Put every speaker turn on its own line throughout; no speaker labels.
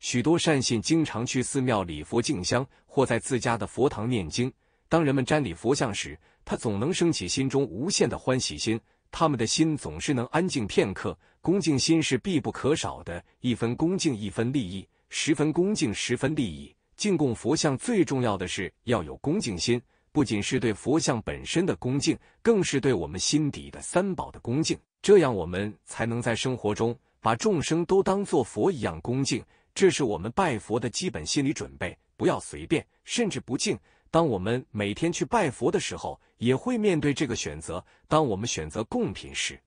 许多善信经常去寺庙礼佛敬香，或在自家的佛堂念经。当人们瞻礼佛像时，他总能升起心中无限的欢喜心。他们的心总是能安静片刻。恭敬心是必不可少的，一分恭敬一分利益，十分恭敬十分利益。敬供佛像最重要的是要有恭敬心，不仅是对佛像本身的恭敬，更是对我们心底的三宝的恭敬。这样我们才能在生活中把众生都当做佛一样恭敬。这是我们拜佛的基本心理准备，不要随便，甚至不敬。当我们每天去拜佛的时候，也会面对这个选择。当我们选择供品时，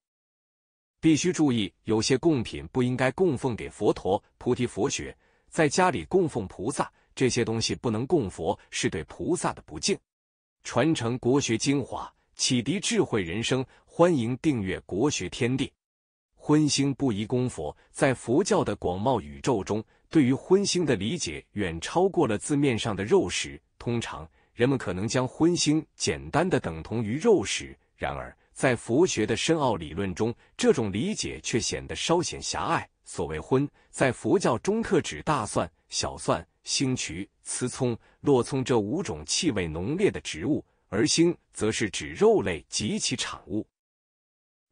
必须注意，有些供品不应该供奉给佛陀。菩提佛学在家里供奉菩萨，这些东西不能供佛，是对菩萨的不敬。传承国学精华，启迪智慧人生，欢迎订阅国学天地。荤腥不宜供佛。在佛教的广袤宇宙中，对于荤腥的理解远超过了字面上的肉食。通常，人们可能将荤腥简单的等同于肉食，然而，在佛学的深奥理论中，这种理解却显得稍显狭隘。所谓荤，在佛教中特指大蒜、小蒜、星渠、雌葱、落葱这五种气味浓烈的植物，而腥则是指肉类及其产物，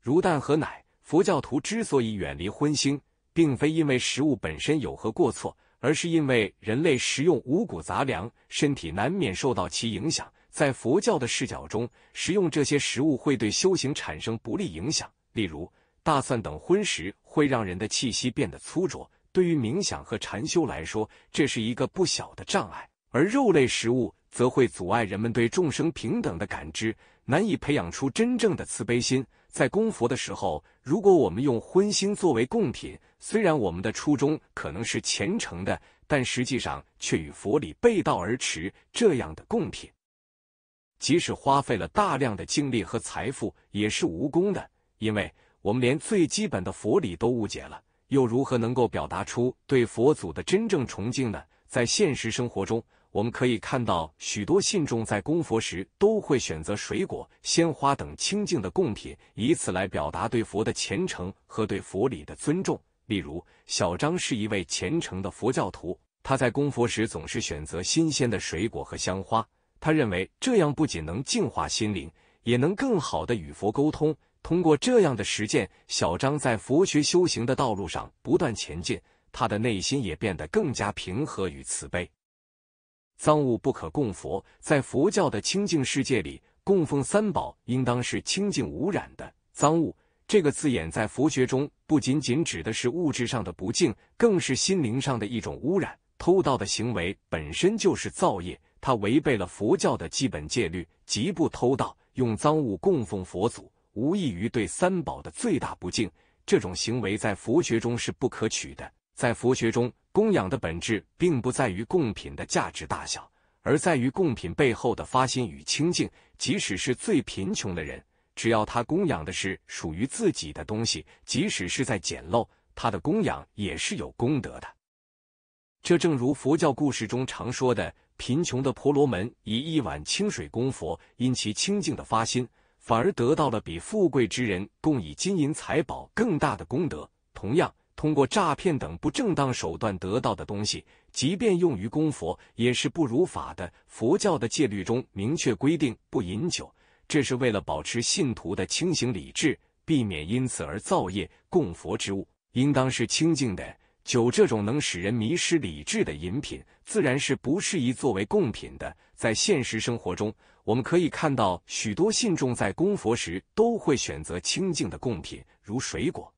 如蛋和奶。佛教徒之所以远离荤腥，并非因为食物本身有何过错，而是因为人类食用五谷杂粮，身体难免受到其影响。在佛教的视角中，食用这些食物会对修行产生不利影响。例如，大蒜等荤食会让人的气息变得粗浊，对于冥想和禅修来说，这是一个不小的障碍；而肉类食物则会阻碍人们对众生平等的感知，难以培养出真正的慈悲心。在供佛的时候，如果我们用荤腥作为供品，虽然我们的初衷可能是虔诚的，但实际上却与佛理背道而驰。这样的供品，即使花费了大量的精力和财富，也是无功的，因为我们连最基本的佛理都误解了，又如何能够表达出对佛祖的真正崇敬呢？在现实生活中，我们可以看到，许多信众在供佛时都会选择水果、鲜花等清净的供品，以此来表达对佛的虔诚和对佛理的尊重。例如，小张是一位虔诚的佛教徒，他在供佛时总是选择新鲜的水果和香花。他认为，这样不仅能净化心灵，也能更好的与佛沟通。通过这样的实践，小张在佛学修行的道路上不断前进，他的内心也变得更加平和与慈悲。赃物不可供佛，在佛教的清净世界里，供奉三宝应当是清净无染的。赃物这个字眼在佛学中不仅仅指的是物质上的不净，更是心灵上的一种污染。偷盗的行为本身就是造业，它违背了佛教的基本戒律，即不偷盗。用赃物供奉佛祖，无异于对三宝的最大不敬。这种行为在佛学中是不可取的。在佛学中，供养的本质并不在于供品的价值大小，而在于供品背后的发心与清净。即使是最贫穷的人，只要他供养的是属于自己的东西，即使是在简陋，他的供养也是有功德的。这正如佛教故事中常说的，贫穷的婆罗门以一碗清水供佛，因其清净的发心，反而得到了比富贵之人供以金银财宝更大的功德。同样。通过诈骗等不正当手段得到的东西，即便用于供佛，也是不如法的。佛教的戒律中明确规定不饮酒，这是为了保持信徒的清醒理智，避免因此而造业。供佛之物应当是清净的，酒这种能使人迷失理智的饮品，自然是不适宜作为供品的。在现实生活中，我们可以看到许多信众在供佛时都会选择清净的供品，如水果。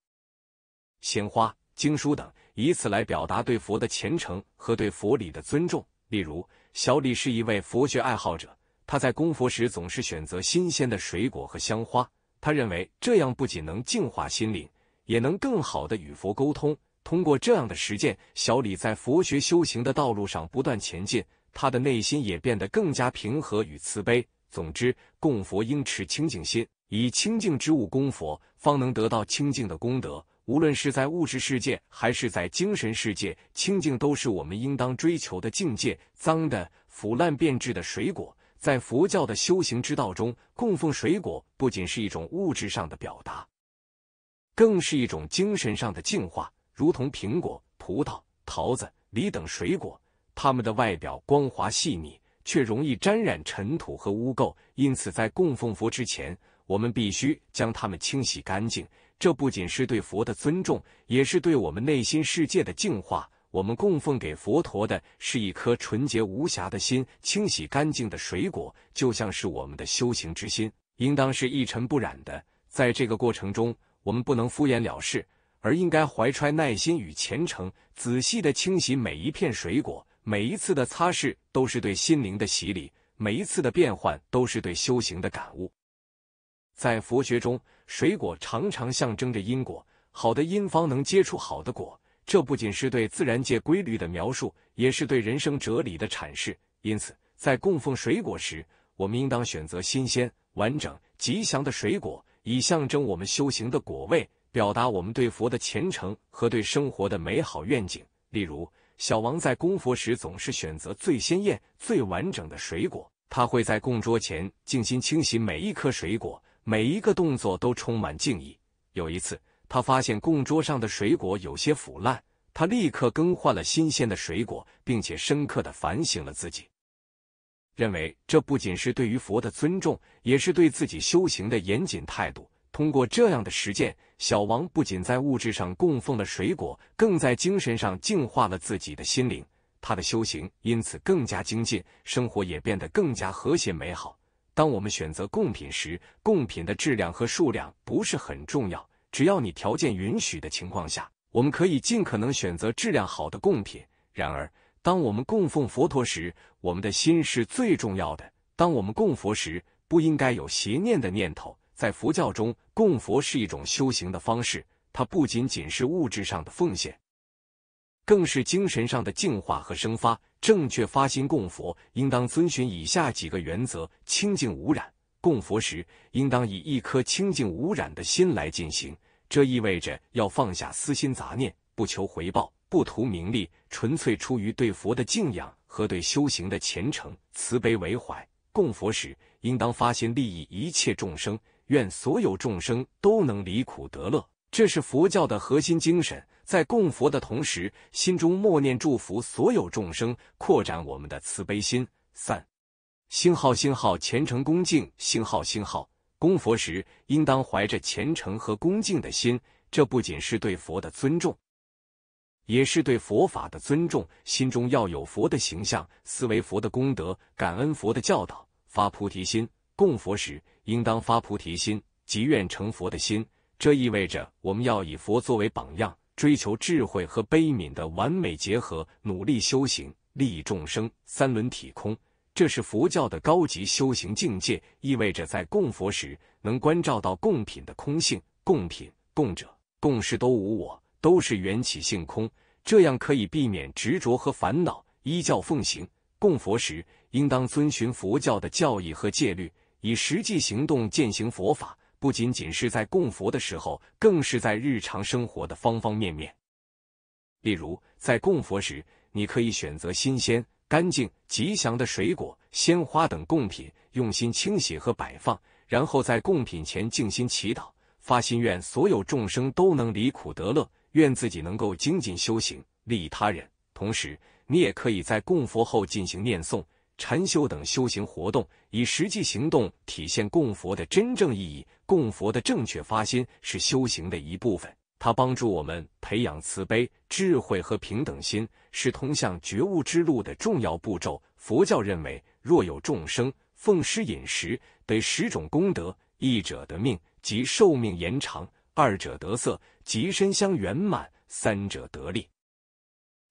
鲜花、经书等，以此来表达对佛的虔诚和对佛理的尊重。例如，小李是一位佛学爱好者，他在供佛时总是选择新鲜的水果和香花。他认为这样不仅能净化心灵，也能更好的与佛沟通。通过这样的实践，小李在佛学修行的道路上不断前进，他的内心也变得更加平和与慈悲。总之，供佛应持清净心，以清净之物供佛，方能得到清净的功德。无论是在物质世界还是在精神世界，清净都是我们应当追求的境界。脏的、腐烂变质的水果，在佛教的修行之道中，供奉水果不仅是一种物质上的表达，更是一种精神上的净化。如同苹果、葡萄、桃子、梨等水果，它们的外表光滑细腻，却容易沾染尘土和污垢，因此在供奉佛之前。我们必须将它们清洗干净。这不仅是对佛的尊重，也是对我们内心世界的净化。我们供奉给佛陀的是一颗纯洁无瑕的心。清洗干净的水果，就像是我们的修行之心，应当是一尘不染的。在这个过程中，我们不能敷衍了事，而应该怀揣耐心与虔诚，仔细的清洗每一片水果。每一次的擦拭都是对心灵的洗礼，每一次的变换都是对修行的感悟。在佛学中，水果常常象征着因果，好的因方能结出好的果。这不仅是对自然界规律的描述，也是对人生哲理的阐释。因此，在供奉水果时，我们应当选择新鲜、完整、吉祥的水果，以象征我们修行的果位，表达我们对佛的虔诚和对生活的美好愿景。例如，小王在供佛时总是选择最鲜艳、最完整的水果，他会在供桌前静心清洗每一颗水果。每一个动作都充满敬意。有一次，他发现供桌上的水果有些腐烂，他立刻更换了新鲜的水果，并且深刻的反省了自己，认为这不仅是对于佛的尊重，也是对自己修行的严谨态度。通过这样的实践，小王不仅在物质上供奉了水果，更在精神上净化了自己的心灵。他的修行因此更加精进，生活也变得更加和谐美好。当我们选择贡品时，贡品的质量和数量不是很重要。只要你条件允许的情况下，我们可以尽可能选择质量好的贡品。然而，当我们供奉佛陀时，我们的心是最重要的。当我们供佛时，不应该有邪念的念头。在佛教中，供佛是一种修行的方式，它不仅仅是物质上的奉献，更是精神上的净化和生发。正确发心供佛，应当遵循以下几个原则：清净无染。供佛时，应当以一颗清净无染的心来进行，这意味着要放下私心杂念，不求回报，不图名利，纯粹出于对佛的敬仰和对修行的虔诚。慈悲为怀，供佛时应当发心利益一切众生，愿所有众生都能离苦得乐。这是佛教的核心精神，在供佛的同时，心中默念祝福所有众生，扩展我们的慈悲心。三星号星号虔诚恭敬星号星号，供佛时应当怀着虔诚和恭敬的心，这不仅是对佛的尊重，也是对佛法的尊重。心中要有佛的形象，思维佛的功德，感恩佛的教导，发菩提心。供佛时应当发菩提心，即愿成佛的心。这意味着我们要以佛作为榜样，追求智慧和悲悯的完美结合，努力修行，利益众生。三轮体空，这是佛教的高级修行境界，意味着在供佛时能关照到供品的空性，供品、供者、供事都无我，都是缘起性空。这样可以避免执着和烦恼。依教奉行，供佛时应当遵循佛教的教义和戒律，以实际行动践行佛法。不仅仅是在供佛的时候，更是在日常生活的方方面面。例如，在供佛时，你可以选择新鲜、干净、吉祥的水果、鲜花等供品，用心清洗和摆放，然后在供品前静心祈祷，发心愿所有众生都能离苦得乐，愿自己能够精进修行，利他人。同时，你也可以在供佛后进行念诵。禅修等修行活动，以实际行动体现供佛的真正意义。供佛的正确发心是修行的一部分，它帮助我们培养慈悲、智慧和平等心，是通向觉悟之路的重要步骤。佛教认为，若有众生奉施饮食，得十种功德：一者得命，即寿命延长；二者得色，即身相圆满；三者得力，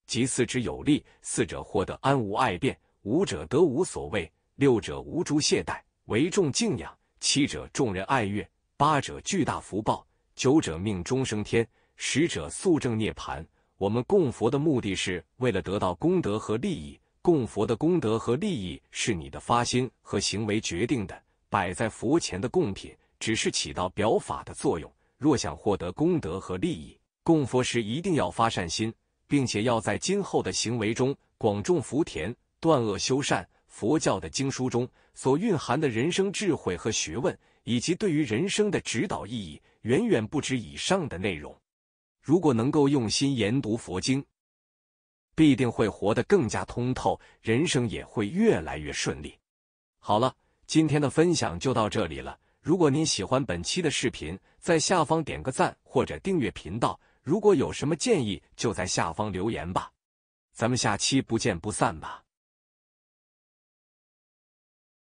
即四肢有力；四者获得安无碍变。五者得无所谓，六者无诸懈怠，为众敬仰；七者众人爱乐，八者巨大福报，九者命终升天，十者速证涅盘。我们供佛的目的是为了得到功德和利益，供佛的功德和利益是你的发心和行为决定的。摆在佛前的供品只是起到表法的作用。若想获得功德和利益，供佛时一定要发善心，并且要在今后的行为中广种福田。断恶修善，佛教的经书中所蕴含的人生智慧和学问，以及对于人生的指导意义，远远不止以上的内容。如果能够用心研读佛经，必定会活得更加通透，人生也会越来越顺利。好了，今天的分享就到这里了。如果您喜欢本期的视频，在下方点个赞或者订阅频道。如果有什么建议，就在下方留言吧。咱们下期不见不散吧。